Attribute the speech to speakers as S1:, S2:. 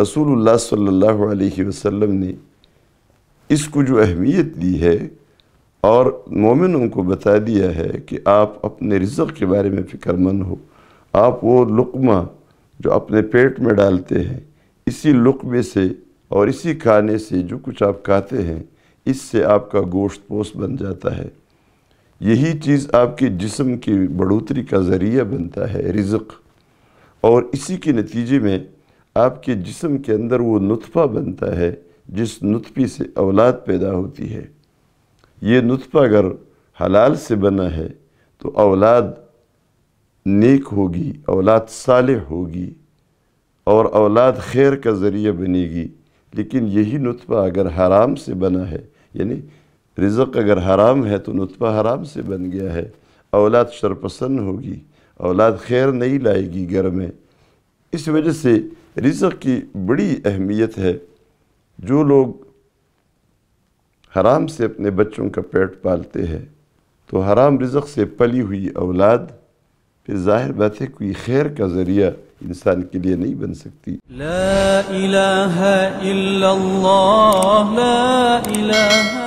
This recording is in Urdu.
S1: رسول اللہ صلی اللہ علیہ وسلم نے اس کو جو اہمیت دی ہے اور مومنوں کو بتا دیا ہے کہ آپ اپنے رزق کے بارے میں فکر مند ہو آپ وہ لقمہ جو اپنے پیٹ میں ڈالتے ہیں اسی لقمے سے اور اسی کھانے سے جو کچھ آپ کھاتے ہیں اس سے آپ کا گوشت پوس بن جاتا ہے یہی چیز آپ کے جسم کی بڑھوتری کا ذریعہ بنتا ہے رزق اور اسی کے نتیجے میں آپ کے جسم کے اندر وہ نطفہ بنتا ہے جس نطفی سے اولاد پیدا ہوتی ہے یہ نطفہ اگر حلال سے بنا ہے تو اولاد نیک ہوگی اولاد صالح ہوگی اور اولاد خیر کا ذریعہ بنے گی لیکن یہی نطفہ اگر حرام سے بنا ہے یعنی رزق اگر حرام ہے تو نطفہ حرام سے بن گیا ہے اولاد شرپسند ہوگی اولاد خیر نہیں لائے گی گھر میں اس وجہ سے رزق کی بڑی اہمیت ہے جو لوگ حرام سے اپنے بچوں کا پیٹ پالتے ہیں تو حرام رزق سے پلی ہوئی اولاد پھر ظاہر بات ہے کوئی خیر کا ذریعہ انسان کے لیے نہیں بن سکتی لا لا الہ الہ الا اللہ